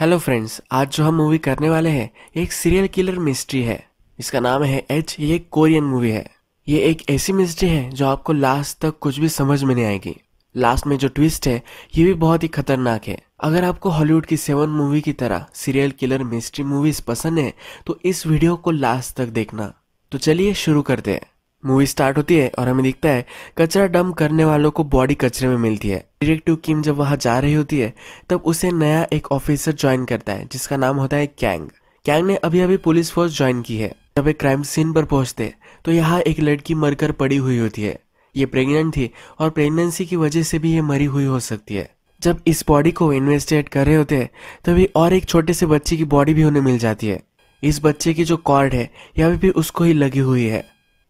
hello friends आज जो हम मूवी करने वाले हैं ये एक सीरियल किलर मिस्ट्री है इसका नाम है एच ये एक कोरियन मूवी है ये एक ऐसी मिस्ट्री है जो आपको लास्ट तक कुछ भी समझ में नहीं आएगी लास्ट में जो ट्विस्ट है ये भी बहुत ही खतरनाक है अगर आपको हॉलीवुड की सेवन मूवी की तरह सीरियल किलर मिस्ट्री मूवीज पसंद है तो इस वीडियो को लास्ट तक देखना तो चलिए शुरू करते हैं मूवी स्टार्ट होती है और हमें दिखता है कचरा डंप करने वालों को बॉडी कचरे में मिलती है डिटेक्टिव किम जब वहाँ जा रही होती है तब उसे नया एक ऑफिसर ज्वाइन करता है जिसका नाम होता है कैंग कैंग ने अभी अभी पुलिस फोर्स ज्वाइन की है जब एक क्राइम सीन पर पहुंचते तो यहाँ एक लड़की मरकर पड़ी हुई होती है ये प्रेग्नेंट थी और प्रेगनेंसी की वजह से भी ये मरी हुई हो सकती है जब इस बॉडी को इन्वेस्टिगेट कर रहे होते हैं तभी और एक छोटे से बच्चे की बॉडी भी उन्हें मिल जाती है इस बच्चे की जो कॉर्ड है यह भी उसको ही लगी हुई है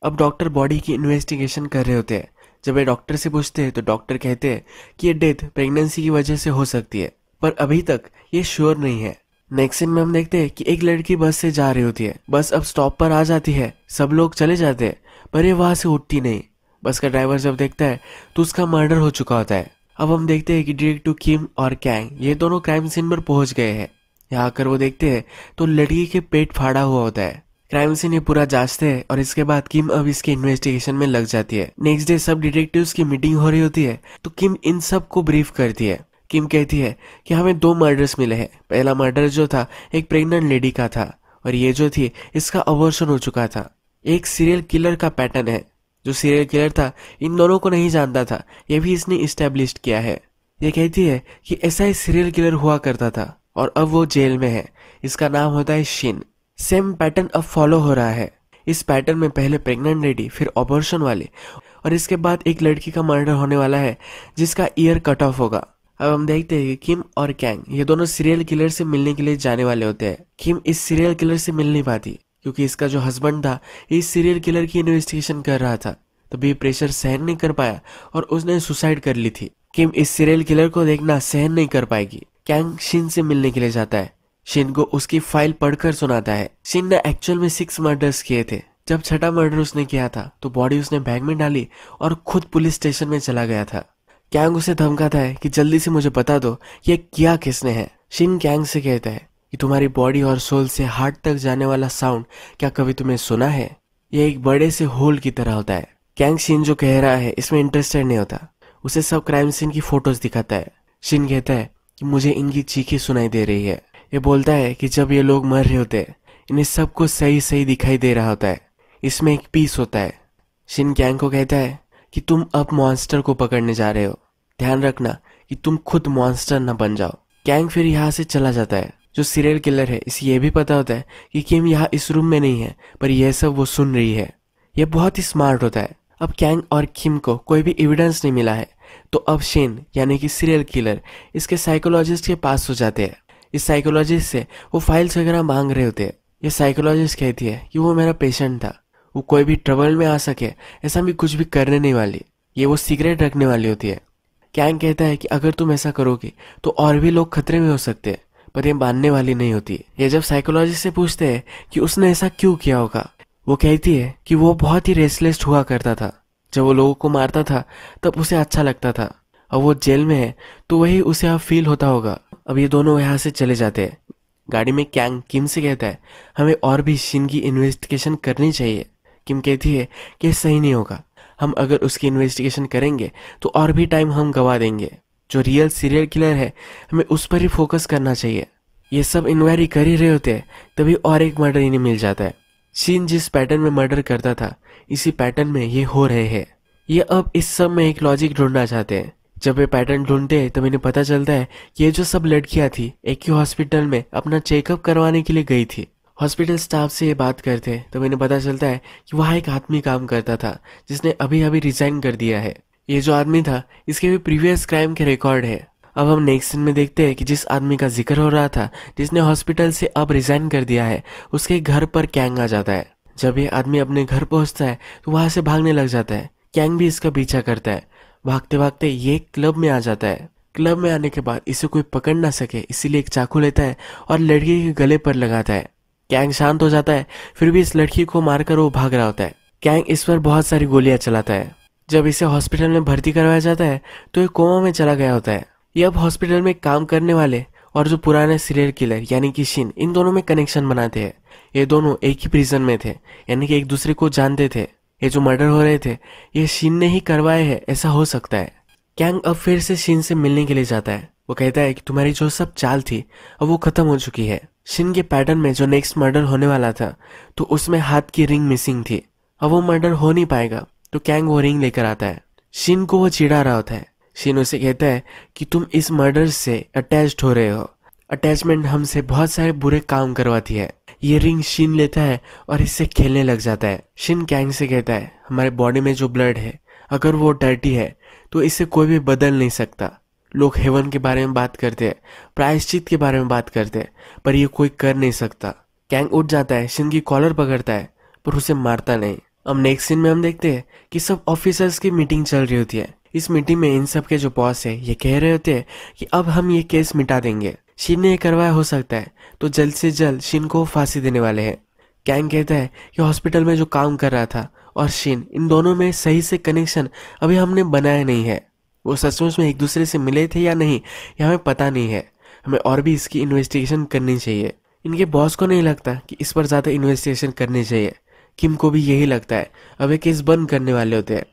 अब डॉक्टर बॉडी की इन्वेस्टिगेशन कर रहे होते हैं जब ये डॉक्टर से पूछते हैं तो डॉक्टर कहते हैं कि ये डेथ प्रेगनेंसी की वजह से हो सकती है पर अभी तक ये श्योर नहीं है नेक्स्ट सीन में हम देखते हैं कि एक लड़की बस से जा रही होती है बस अब स्टॉप पर आ जाती है सब लोग चले जाते हैं पर ये वहां से उठती नहीं बस का ड्राइवर जब देखता है तो उसका मर्डर हो चुका होता है अब हम देखते हैं कि डिरेक्टिव किम और कैंग ये दोनों क्राइम सीन पर पहुंच गए हैं यहाँ आकर वो देखते हैं तो लड़की के पेट फाड़ा हुआ होता है क्राइम सीन ये पूरा जांचते हैं और इसके बाद किम अब इसके इन्वेस्टिगेशन में लग जाती है नेक्स्ट डे सब डिटेक्टिव्स की मीटिंग हो रही होती है तो किम इन सब को ब्रीफ करती है किम कहती है कि हमें दो मर्डर्स मिले हैं पहला मर्डर जो था एक प्रेग्नेंट लेडी का था और ये जो थी इसका अवर्सन हो चुका था एक सीरियल किलर का पैटर्न है जो सीरियल किलर था इन दोनों को नहीं जानता था यह भी इसने इस्टेब्लिश किया है ये कहती है कि ऐसा ही सीरियल किलर हुआ करता था और अब वो जेल में है इसका नाम होता है शिन सेम पैटर्न अब फॉलो हो रहा है इस पैटर्न में पहले प्रेग्नेंट लेडी फिर ऑपरेशन वाले और इसके बाद एक लड़की का मर्डर होने वाला है जिसका ईयर कट ऑफ होगा अब हम देखते हैं कि किम और कैंग ये दोनों सीरियल किलर से मिलने के लिए जाने वाले होते हैं किम इस सीरियल किलर से मिल नहीं पाती क्योंकि इसका जो हस्बैंड था इस सीरियल किलर की इन्वेस्टिगेशन कर रहा था तो भी प्रेशर सहन नहीं कर पाया और उसने सुसाइड कर ली थी किम इस सीरियल किलर को देखना सहन नहीं कर पाएगी कैंग शिन से मिलने के लिए जाता है शिन को उसकी फाइल पढ़कर सुनाता है शिन ने एक्चुअल में सिक्स मर्डर्स किए थे जब छठा मर्डर उसने किया था तो बॉडी उसने बैग में डाली और खुद पुलिस स्टेशन में चला गया था कैंग उसे धमकाता है कि जल्दी से मुझे बता दो ये किया किसने है शिन कैंग से कहता है कि तुम्हारी बॉडी और सोल से हार्ट तक जाने वाला साउंड क्या कभी तुम्हें सुना है यह एक बड़े से होल की तरह होता है कैंग शिन जो कह रहा है इसमें इंटरेस्टेड नहीं होता उसे सब क्राइम सीन की फोटोज दिखाता है शिन कहता है कि मुझे इनकी चीखें सुनाई दे रही है ये बोलता है कि जब ये लोग मर रहे होते हैं इन्हें सब कुछ सही सही दिखाई दे रहा होता है इसमें एक पीस होता है शिन कैंग को कहता है कि तुम अब मॉन्स्टर को पकड़ने जा रहे हो ध्यान रखना कि तुम खुद मॉन्स्टर न बन जाओ कैंग फिर यहाँ से चला जाता है जो सीरियल किलर है इसे यह भी पता होता है कि किम यहाँ इस रूम में नहीं है पर यह सब वो सुन रही है यह बहुत ही स्मार्ट होता है अब कैंग और किम को कोई भी एविडेंस नहीं मिला है तो अब शेन यानी कि सीरियल किलर इसके साइकोलॉजिस्ट के पास हो जाते हैं इस साइकोलॉजिस्ट से वो फाइल्स वगैरह मांग रहे होते ये साइकोलॉजिस्ट कहती है कि वो मेरा पेशेंट था वो कोई भी ट्रबल में आ सके ऐसा भी कुछ भी करने नहीं वाली ये वो सिगरेट रखने वाली होती है कैंग कहता है कि अगर तुम ऐसा करोगे तो और भी लोग खतरे में हो सकते हैं पर यह मानने वाली नहीं होती ये जब साइकोलॉजिस्ट से पूछते हैं कि उसने ऐसा क्यों किया होगा वो कहती है कि वो बहुत ही रेसलेस हुआ करता था जब वो लोगों को मारता था तब उसे अच्छा लगता था और वो जेल में है तो वही उसे अब फील होता होगा अब ये दोनों यहाँ से चले जाते हैं गाड़ी में कैंग किम से कहता है हमें और भी शिन की इन्वेस्टिगेशन करनी चाहिए किम कहती है कि सही नहीं होगा हम अगर उसकी इन्वेस्टिगेशन करेंगे तो और भी टाइम हम गवा देंगे जो रियल सीरियल किलर है हमें उस पर ही फोकस करना चाहिए ये सब इंक्वायरी कर ही रहे होते हैं तभी और एक मर्डर इन्हें मिल जाता है शिन जिस पैटर्न में मर्डर करता था इसी पैटर्न में ये हो रहे हैं ये अब इस सब में एक लॉजिक ढूंढना चाहते हैं जब ये पैटर्न ढूंढते हैं तब तो इन्हें पता चलता है कि ये जो सब लड़कियां थी एक ही हॉस्पिटल में अपना चेकअप करवाने के लिए गई थी हॉस्पिटल स्टाफ से ये बात करते हैं तब तो इन्हें पता चलता है कि वहाँ एक आदमी काम करता था जिसने अभी अभी रिजाइन कर दिया है ये जो आदमी था इसके भी प्रीवियस क्राइम के रिकॉर्ड है अब हम नेक्स्ट सीन में देखते हैं कि जिस आदमी का जिक्र हो रहा था जिसने हॉस्पिटल से अब रिजाइन कर दिया है उसके घर पर कैंग आ जाता है जब ये आदमी अपने घर पहुंचता है तो वहां से भागने लग जाता है कैंग भी इसका पीछा करता है भागते भागते ये क्लब में आ जाता है क्लब में आने के बाद इसे कोई पकड़ ना सके इसीलिए एक चाकू लेता है और लड़की के गले पर लगाता है कैंग शांत हो जाता है फिर भी इस लड़की को मारकर वो भाग रहा होता है कैंग इस पर बहुत सारी गोलियां चलाता है जब इसे हॉस्पिटल में भर्ती करवाया जाता है तो ये कोमा में चला गया होता है ये अब हॉस्पिटल में काम करने वाले और जो पुराने सीरियल किलर यानी कि शिन इन दोनों में कनेक्शन बनाते हैं ये दोनों एक ही प्रिजन में थे यानी कि एक दूसरे को जानते थे ये जो मर्डर हो रहे थे ये शिन ने ही करवाए हैं ऐसा हो सकता है कैंग अब फिर से शिन से मिलने के लिए जाता है वो कहता है कि तुम्हारी जो सब चाल थी अब वो खत्म हो चुकी है शिन के पैटर्न में जो नेक्स्ट मर्डर होने वाला था तो उसमें हाथ की रिंग मिसिंग थी अब वो मर्डर हो नहीं पाएगा तो कैंग वो रिंग लेकर आता है शिन को वो चिड़ा रहा होता है शिन उसे कहता है कि तुम इस मर्डर से अटैच हो रहे हो अटैचमेंट हमसे बहुत सारे बुरे काम करवाती है ये रिंग शिन लेता है और इससे खेलने लग जाता है शिन कैंग से कहता है हमारे बॉडी में जो ब्लड है अगर वो डर्टी है तो इसे कोई भी बदल नहीं सकता लोग हेवन के बारे में बात करते हैं प्रायश्चित के बारे में बात करते हैं पर ये कोई कर नहीं सकता कैंग उठ जाता है शिन की कॉलर पकड़ता है पर उसे मारता नहीं अब नेक्स्ट सीन में हम देखते हैं कि सब ऑफिसर्स की मीटिंग चल रही होती है इस मीटिंग में इन सब के जो बॉस है ये कह रहे होते हैं कि अब हम ये केस मिटा देंगे शिन ने करवाया हो सकता है तो जल्द से जल्द शिन को फांसी देने वाले हैं कैंग कहता है कि हॉस्पिटल में जो काम कर रहा था और शिन इन दोनों में सही से कनेक्शन अभी हमने बनाया नहीं है वो सचमुच में एक दूसरे से मिले थे या नहीं ये हमें पता नहीं है हमें और भी इसकी इन्वेस्टिगेशन करनी चाहिए इनके बॉस को नहीं लगता कि इस पर ज़्यादा इन्वेस्टिगेशन करनी चाहिए किम को भी यही लगता है अब ये केस बंद करने वाले होते हैं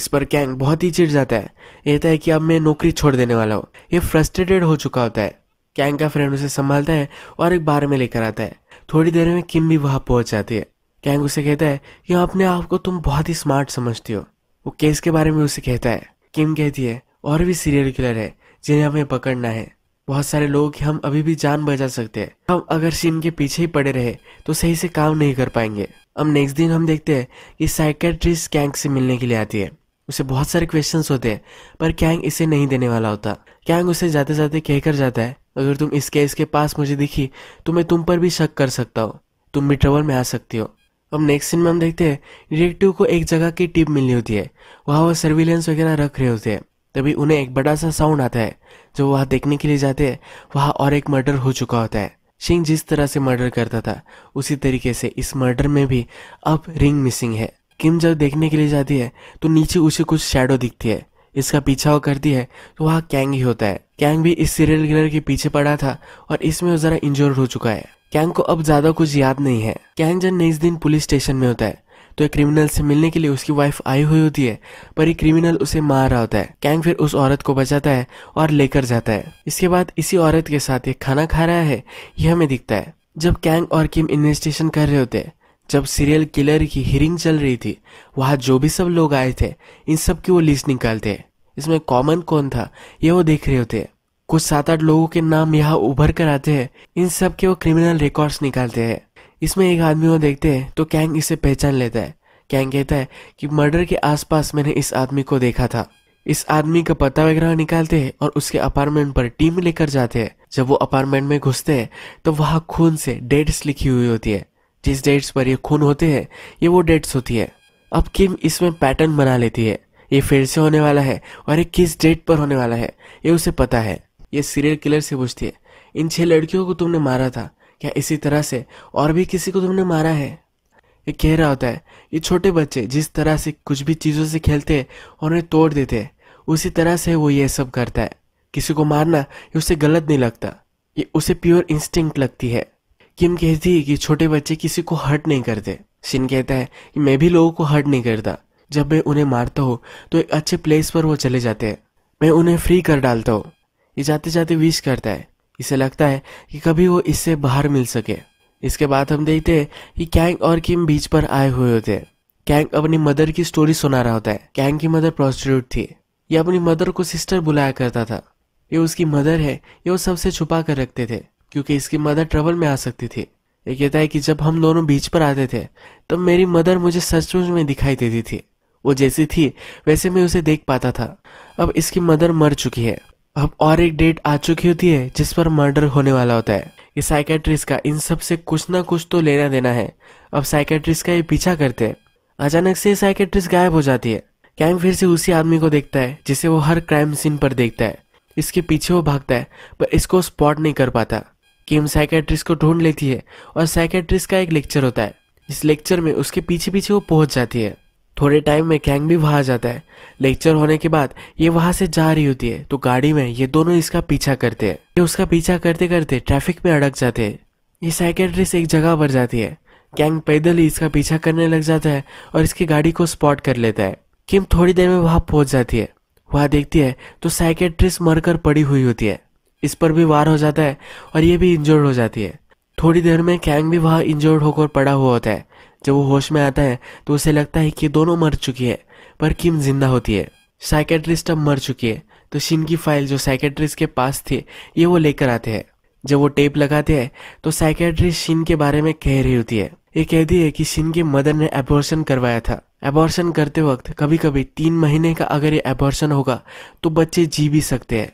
इस पर कैंग बहुत ही चिढ़ जाता है कहता है कि अब मैं नौकरी छोड़ देने वाला हूँ ये फ्रस्ट्रेटेड हो चुका होता है कैंग का फ्रेंड उसे संभालता है और एक बार में लेकर आता है थोड़ी देर में किम भी वहां पहुंच जाती है कैंग उसे कहता है कि अपने आप को तुम बहुत ही स्मार्ट समझती हो वो केस के बारे में उसे कहता है किम कहती है और भी सीरियल किलर है जिन्हें हमें पकड़ना है बहुत सारे लोग हम अभी भी जान बचा सकते हैं हम अगर सीन के पीछे ही पड़े रहे तो सही से काम नहीं कर पाएंगे अब नेक्स्ट दिन हम देखते हैं कि साइकेट्रिस्ट कैंग से मिलने के लिए आती है उसे बहुत सारे क्वेश्चंस होते हैं पर कैंग इसे नहीं देने वाला होता कैंग उसे जाते जाते कहकर जाता है अगर तुम इसके इसके पास मुझे दिखी तो मैं तुम पर भी शक कर सकता हूँ तुम भी ट्रबल में आ सकती हो अब नेक्स्ट सीन में हम देखते हैं डिटेक्टिव को एक जगह की टिप मिली होती है वहाँ वो सर्विलेंस वगैरह रख रहे होते हैं तभी उन्हें एक बड़ा सा साउंड आता है जब वहाँ देखने के लिए जाते हैं वहाँ और एक मर्डर हो चुका होता है सिंह जिस तरह से मर्डर करता था उसी तरीके से इस मर्डर में भी अब रिंग मिसिंग है किम जब देखने के लिए जाती है तो नीचे उसे कुछ शेडो दिखती है इसका पीछा वो करती है तो वहाँ कैंग ही होता है कैंग भी इस सीरियल किलर के पीछे पड़ा था और इसमें वो जरा इंजोर्ड हो चुका है कैंग को अब ज्यादा कुछ याद नहीं है कैंग जब नेक्स्ट दिन पुलिस स्टेशन में होता है तो एक क्रिमिनल से मिलने के लिए उसकी वाइफ आई हुई होती है पर एक क्रिमिनल उसे मार रहा होता है कैंग फिर उस औरत को बचाता है और लेकर जाता है इसके बाद इसी औरत के साथ ये खाना खा रहा है यह हमें दिखता है जब कैंग और किम इन्वेस्टिगेशन कर रहे होते हैं जब सीरियल किलर की हियरिंग चल रही थी वहाँ जो भी सब लोग आए थे इन सब की वो लिस्ट निकालते इसमें कॉमन कौन था ये वो देख रहे होते कुछ सात आठ लोगों के नाम यहाँ उभर कर आते हैं इन सब के वो क्रिमिनल रिकॉर्ड्स निकालते हैं इसमें एक आदमी को देखते हैं तो कैंग इसे पहचान लेता है कैंग कहता है कि मर्डर के आसपास मैंने इस आदमी को देखा था इस आदमी का पता वगैरह निकालते हैं और उसके अपार्टमेंट पर टीम लेकर जाते हैं जब वो अपार्टमेंट में घुसते हैं तो वहाँ खून से डेट्स लिखी हुई होती है जिस डेट्स पर ये खून होते हैं ये वो डेट्स होती है अब किम इसमें पैटर्न बना लेती है ये फिर से होने वाला है और ये किस डेट पर होने वाला है ये उसे पता है ये सीरियल किलर से पूछती है इन छह लड़कियों को तुमने मारा था क्या इसी तरह से और भी किसी को तुमने मारा है ये कह रहा होता है ये छोटे बच्चे जिस तरह से कुछ भी चीज़ों से खेलते हैं और उन्हें तोड़ देते हैं उसी तरह से वो ये सब करता है किसी को मारना ये उसे गलत नहीं लगता ये उसे प्योर इंस्टिंक्ट लगती है किम कहती है कि छोटे बच्चे किसी को हर्ट नहीं करते शिन कहता है कि मैं भी लोगों को हर्ट नहीं करता जब मैं उन्हें मारता हूँ तो एक अच्छे प्लेस पर वो चले जाते हैं मैं उन्हें फ्री कर डालता हूँ ये जाते जाते विश करता है इसे लगता है कि कभी वो इससे बाहर मिल सके इसके बाद हम देखते हैं कि कैंग और किम बीच पर आए हुए होते हैं कैंग अपनी मदर की स्टोरी सुना रहा होता है कैंग की मदर प्रोस्टिट्यूट थी ये अपनी मदर को सिस्टर बुलाया करता था ये उसकी मदर है ये वो सबसे छुपा कर रखते थे क्योंकि इसकी मदर ट्रबल में आ सकती थी ये कहता है कि जब हम दोनों बीच पर आते थे तब तो मेरी मदर मुझे सचमुच में दिखाई देती थी वो जैसी थी वैसे मैं उसे देख पाता था अब इसकी मदर मर चुकी है अब और एक डेट आ चुकी होती है जिस पर मर्डर होने वाला होता है ये साइकेट्रिस्ट का इन सब से कुछ ना कुछ तो लेना देना है अब साइकेट्रिस्ट का ये पीछा करते हैं अचानक से साइकेट्रिस्ट गायब हो जाती है कैम फिर से उसी आदमी को देखता है जिसे वो हर क्राइम सीन पर देखता है इसके पीछे वो भागता है पर इसको स्पॉट नहीं कर पाता किम साइकेट्रिस्ट को ढूंढ लेती है और साइकेट्रिस्ट का एक लेक्चर होता है इस लेक्चर में उसके पीछे पीछे वो पहुंच जाती है थोड़े टाइम में कैंग भी वहां जाता है लेक्चर होने के बाद ये वहां से जा रही होती है तो गाड़ी में ये दोनों इसका पीछा करते हैं ये उसका पीछा करते करते ट्रैफिक में अड़क जाते हैं ये साइकेट्रिस्ट एक जगह पर जाती है कैंग पैदल ही इसका पीछा करने लग जाता है और इसकी गाड़ी को स्पॉट कर लेता है किम थोड़ी देर में वहां पहुंच जाती है वहां देखती है तो साइकेट्रिस्ट मरकर पड़ी हुई होती है इस पर भी वार हो जाता है और ये भी इंजर्ड हो जाती है थोड़ी देर में कैंग भी वहाँ इंजर्ड होकर पड़ा हुआ होता है जब वो होश में आता है तो उसे लगता है कि दोनों मर चुकी है पर किम जिंदा होती है साइकेट्रिस्ट अब मर चुकी है तो शिन की फाइल जो साइकेट्रिस्ट के पास थी ये वो लेकर आते हैं जब वो टेप लगाते हैं तो साइकेट्रिस्ट शिन के बारे में कह रही होती है ये कहती है कि शिन के मदर ने एबॉर्शन करवाया था एबॉर्शन करते वक्त कभी कभी तीन महीने का अगर ये एबॉर्शन होगा तो बच्चे जी भी सकते हैं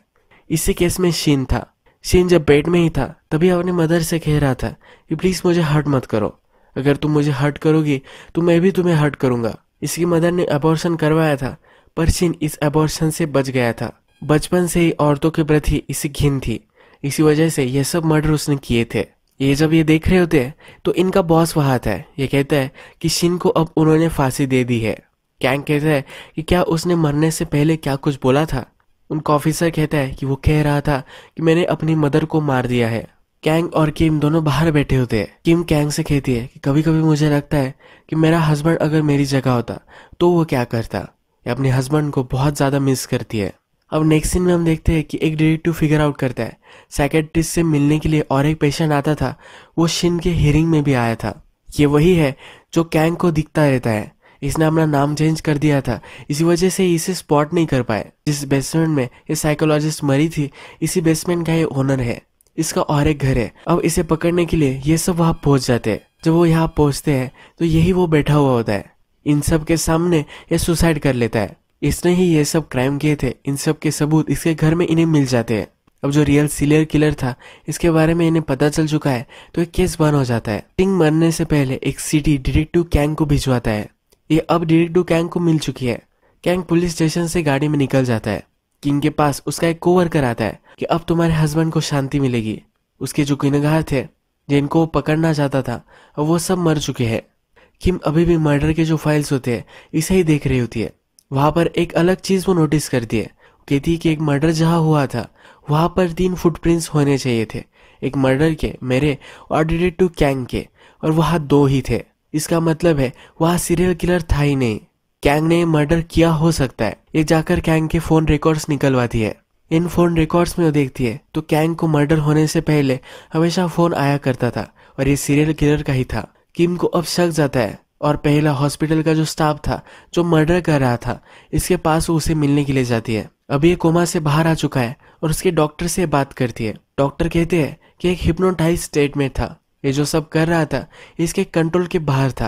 इसी केस में शीन था शीन जब बेड में ही था तभी अपने मदर से कह रहा था कि प्लीज मुझे हर्ट मत करो अगर तुम मुझे हर्ट करोगी तो मैं भी तुम्हें हर्ट करूंगा इसकी मदर ने अबॉर्शन करवाया था पर शीन इस अबॉर्शन से बच गया था बचपन से ही औरतों के प्रति इसी घिन थी इसी वजह से यह सब मर्डर उसने किए थे ये जब ये देख रहे होते तो इनका बॉस वहां था ये कहता है कि शिन को अब उन्होंने फांसी दे दी है कैंग कहता है कि क्या उसने मरने से पहले क्या कुछ बोला था उनका ऑफिसर कहता है कि वो कह रहा था कि मैंने अपनी मदर को मार दिया है कैंग और किम दोनों बाहर बैठे होते हैं किम कैंग से कहती है कि कभी कभी मुझे लगता है कि मेरा हस्बैंड अगर मेरी जगह होता तो वो क्या करता या अपने हस्बैंड को बहुत ज़्यादा मिस करती है अब नेक्स्ट सीन में हम देखते हैं कि एक डिटेक्टिव फिगर आउट करता है साइकेट्रिस्ट से मिलने के लिए और एक पेशेंट आता था वो शिन के हियरिंग में भी आया था ये वही है जो कैंग को दिखता रहता है इसने अपना नाम चेंज कर दिया था इसी वजह से इसे स्पॉट नहीं कर पाए जिस बेसमेंट में ये साइकोलॉजिस्ट मरी थी इसी बेसमेंट का ये ओनर है इसका और एक घर है अब इसे पकड़ने के लिए ये सब वहाँ पहुंच जाते हैं जब वो यहाँ पहुंचते हैं तो यही वो बैठा हुआ होता है इन सब के सामने ये सुसाइड कर लेता है इसने ही ये सब क्राइम किए थे इन सब के सबूत इसके घर में इन्हें मिल जाते हैं अब जो रियल सीलियर किलर था इसके बारे में इन्हें पता चल चुका है तो एक केस बंद हो जाता है टिंग मरने से पहले एक सिटी डिटेक्टिव कैंग को भिजवाता है ये अब डिरेक्ट कैंग को मिल चुकी है कैंग पुलिस स्टेशन से गाड़ी में निकल जाता है किंग के पास उसका एक कोवर्कर आता है कि अब तुम्हारे हस्बैंड को शांति मिलेगी उसके जो किनगार थे जिनको वो पकड़ना चाहता था वो सब मर चुके हैं किम अभी भी मर्डर के जो फाइल्स होते हैं इसे ही देख रही होती है वहां पर एक अलग चीज़ वो नोटिस करती है कहती है कि एक मर्डर जहाँ हुआ था वहां पर तीन फुटप्रिंट्स होने चाहिए थे एक मर्डर के मेरे और डिडेड टू कैंग के और वहाँ दो ही थे इसका मतलब है वहाँ सीरियल किलर था ही नहीं कैंग ने मर्डर किया हो सकता है ये जाकर कैंग के फोन रिकॉर्ड्स निकलवाती है इन फोन रिकॉर्ड्स में वो देखती है तो कैंग को मर्डर होने से पहले हमेशा फोन आया करता था और ये सीरियल किलर का ही था किम को अब शक जाता है और पहला हॉस्पिटल का जो स्टाफ था जो मर्डर कर रहा था इसके पास उसे मिलने के लिए जाती है अभी ये कोमा से बाहर आ चुका है और उसके डॉक्टर से बात करती है डॉक्टर कहते हैं कि एक हिप्नोटाइज स्टेट में था ये जो सब कर रहा था इसके कंट्रोल के बाहर था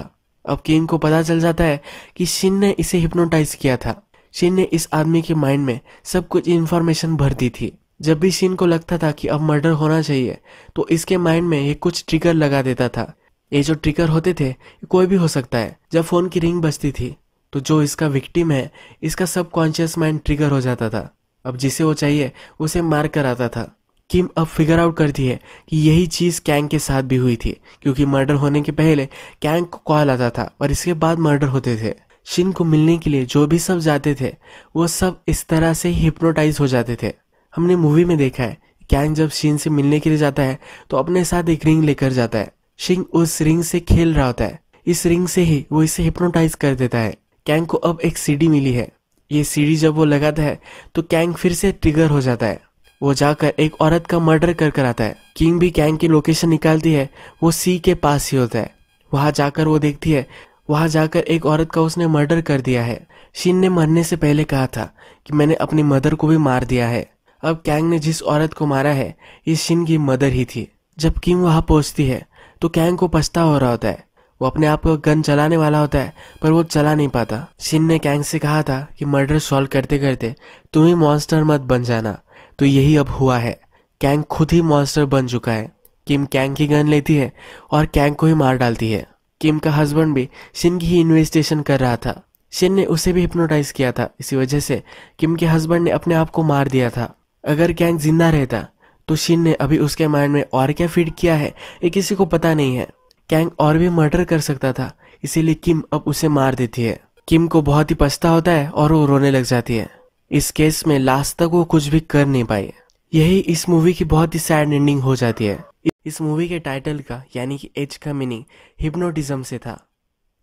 अब किंग को पता चल जाता है कि शिन ने इसे हिप्नोटाइज किया था शिन ने इस आदमी के माइंड में सब कुछ इन्फॉर्मेशन भर दी थी जब भी शिन को लगता था कि अब मर्डर होना चाहिए तो इसके माइंड में ये कुछ ट्रिगर लगा देता था ये जो ट्रिगर होते थे कोई भी हो सकता है जब फोन की रिंग बजती थी तो जो इसका विक्टिम है इसका सबकॉन्शियस माइंड ट्रिगर हो जाता था अब जिसे वो चाहिए उसे मार कर आता था किम अब फिगर आउट करती है कि यही चीज़ कैंग के साथ भी हुई थी क्योंकि मर्डर होने के पहले कैंग को कॉल आता था और इसके बाद मर्डर होते थे शिन को मिलने के लिए जो भी सब जाते थे वो सब इस तरह से हिप्नोटाइज हो जाते थे हमने मूवी में देखा है कैंग जब शिन से मिलने के लिए जाता है तो अपने साथ एक रिंग लेकर जाता है शिंग उस रिंग से खेल रहा होता है इस रिंग से ही वो इसे हिप्नोटाइज कर देता है कैंग को अब एक सीडी मिली है ये सीडी जब वो लगाता है तो कैंग फिर से ट्रिगर हो जाता है वो जाकर एक औरत का मर्डर कर कर आता है किंग भी गैंग की लोकेशन निकालती है वो सी के पास ही होता है वहाँ जाकर वो देखती है वहाँ जाकर एक औरत का उसने मर्डर कर दिया है शिन ने मरने से पहले कहा था कि मैंने अपनी मदर को भी मार दिया है अब कैंग ने जिस औरत को मारा है ये शिन की मदर ही थी जब किंग वहाँ पहुंचती है तो कैंग को पछता हो रहा होता है वो अपने आप को गन चलाने वाला होता है पर वो चला नहीं पाता शिन ने कैंग से कहा था कि मर्डर सॉल्व करते करते तुम्हें मॉन्स्टर मत बन जाना तो यही अब हुआ है कैंग खुद ही मॉन्स्टर बन चुका है किम कैंग की गन लेती है और कैंग को ही मार डालती है किम का हस्बैंड भी शिन की ही इन्वेस्टिगेशन कर रहा था शिन ने उसे भी हिप्नोटाइज किया था इसी वजह से किम के हस्बैंड ने अपने आप को मार दिया था अगर कैंग जिंदा रहता तो शिन ने अभी उसके माइंड में और क्या फीड किया है ये किसी को पता नहीं है कैंग और भी मर्डर कर सकता था इसीलिए किम अब उसे मार देती है किम को बहुत ही पछता होता है और वो रोने लग जाती है इस केस में लास्ट तक वो कुछ भी कर नहीं पाए यही इस मूवी की बहुत ही सैड एंडिंग हो जाती है इस मूवी के टाइटल का यानी कि एज का मीनिंग हिप्नोटिज्म से था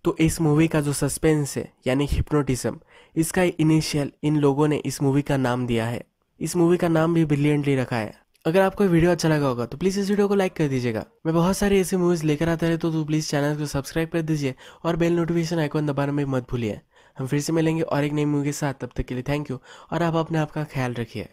तो इस मूवी का जो सस्पेंस है यानी हिप्नोटिज्म इसका इनिशियल इन लोगों ने इस मूवी का नाम दिया है इस मूवी का नाम भी ब्रिलियंटली रखा है अगर आपको वीडियो अच्छा लगा होगा तो प्लीज़ इस वीडियो को लाइक कर दीजिएगा मैं बहुत सारी ऐसी मूवीज़ लेकर आता रहता तो, तो प्लीज़ चैनल को सब्सक्राइब कर दीजिए और बेल नोटिफिकेशन आइकॉन दबाना भी मत भूलिए हम फिर से मिलेंगे और एक नई मूवी के साथ तब तक के लिए थैंक यू और आप अपने आप का ख्याल रखिए